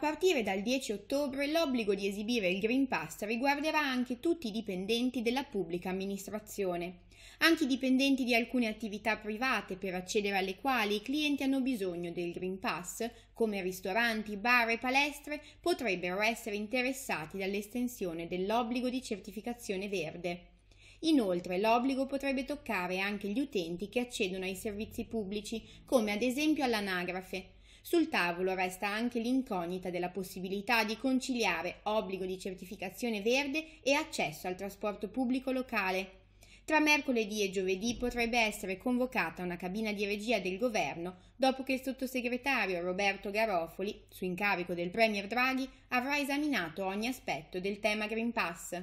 partire dal 10 ottobre l'obbligo di esibire il Green Pass riguarderà anche tutti i dipendenti della pubblica amministrazione, anche i dipendenti di alcune attività private per accedere alle quali i clienti hanno bisogno del Green Pass, come ristoranti, bar e palestre, potrebbero essere interessati dall'estensione dell'obbligo di certificazione verde. Inoltre l'obbligo potrebbe toccare anche gli utenti che accedono ai servizi pubblici, come ad esempio all'anagrafe, sul tavolo resta anche l'incognita della possibilità di conciliare obbligo di certificazione verde e accesso al trasporto pubblico locale. Tra mercoledì e giovedì potrebbe essere convocata una cabina di regia del governo dopo che il sottosegretario Roberto Garofoli, su incarico del Premier Draghi, avrà esaminato ogni aspetto del tema Green Pass.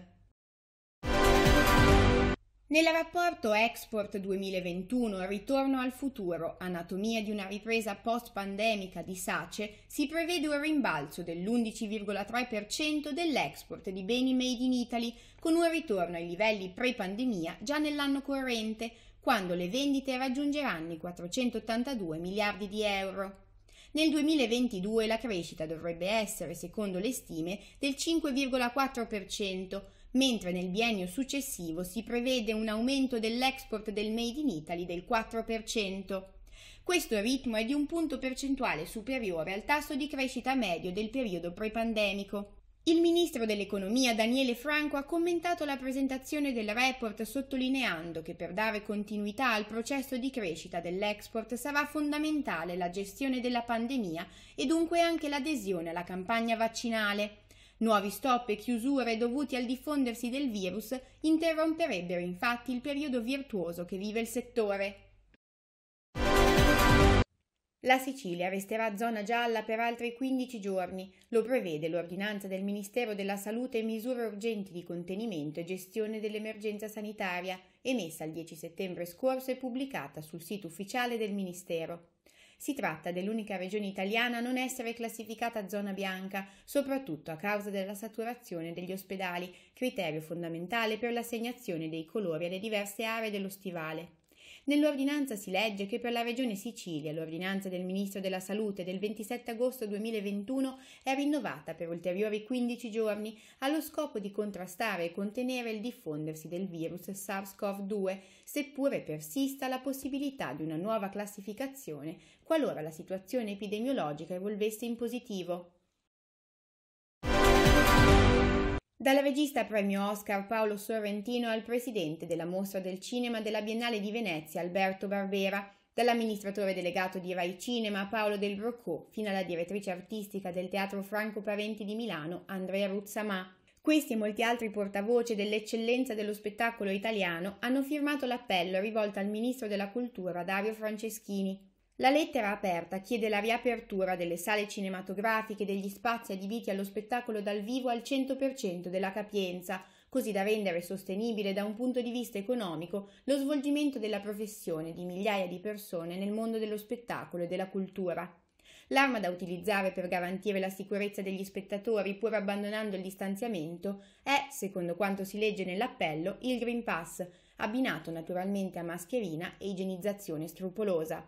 Nel rapporto Export 2021 Ritorno al futuro, anatomia di una ripresa post-pandemica di SACE, si prevede un rimbalzo dell'11,3% dell'export di beni made in Italy, con un ritorno ai livelli pre-pandemia già nell'anno corrente, quando le vendite raggiungeranno i 482 miliardi di euro. Nel 2022 la crescita dovrebbe essere, secondo le stime, del 5,4%, mentre nel biennio successivo si prevede un aumento dell'export del Made in Italy del 4%. Questo ritmo è di un punto percentuale superiore al tasso di crescita medio del periodo prepandemico. Il ministro dell'economia Daniele Franco ha commentato la presentazione del report sottolineando che per dare continuità al processo di crescita dell'export sarà fondamentale la gestione della pandemia e dunque anche l'adesione alla campagna vaccinale. Nuovi stop e chiusure dovuti al diffondersi del virus interromperebbero infatti il periodo virtuoso che vive il settore. La Sicilia resterà zona gialla per altri 15 giorni, lo prevede l'ordinanza del Ministero della Salute e misure urgenti di contenimento e gestione dell'emergenza sanitaria, emessa il 10 settembre scorso e pubblicata sul sito ufficiale del Ministero. Si tratta dell'unica regione italiana a non essere classificata zona bianca, soprattutto a causa della saturazione degli ospedali, criterio fondamentale per l'assegnazione dei colori alle diverse aree dello stivale. Nell'ordinanza si legge che per la Regione Sicilia l'ordinanza del Ministro della Salute del 27 agosto 2021 è rinnovata per ulteriori 15 giorni allo scopo di contrastare e contenere il diffondersi del virus SARS-CoV-2, seppure persista la possibilità di una nuova classificazione qualora la situazione epidemiologica evolvesse in positivo. Dalla regista premio Oscar Paolo Sorrentino al presidente della Mostra del Cinema della Biennale di Venezia Alberto Barbera, dall'amministratore delegato di Rai Cinema Paolo Del Broccò fino alla direttrice artistica del Teatro Franco Parenti di Milano Andrea Ruzzamà. Questi e molti altri portavoce dell'eccellenza dello spettacolo italiano hanno firmato l'appello rivolto al ministro della Cultura Dario Franceschini la lettera aperta chiede la riapertura delle sale cinematografiche e degli spazi adibiti allo spettacolo dal vivo al 100% della capienza, così da rendere sostenibile da un punto di vista economico lo svolgimento della professione di migliaia di persone nel mondo dello spettacolo e della cultura. L'arma da utilizzare per garantire la sicurezza degli spettatori pur abbandonando il distanziamento è, secondo quanto si legge nell'appello, il Green Pass, abbinato naturalmente a mascherina e igienizzazione scrupolosa.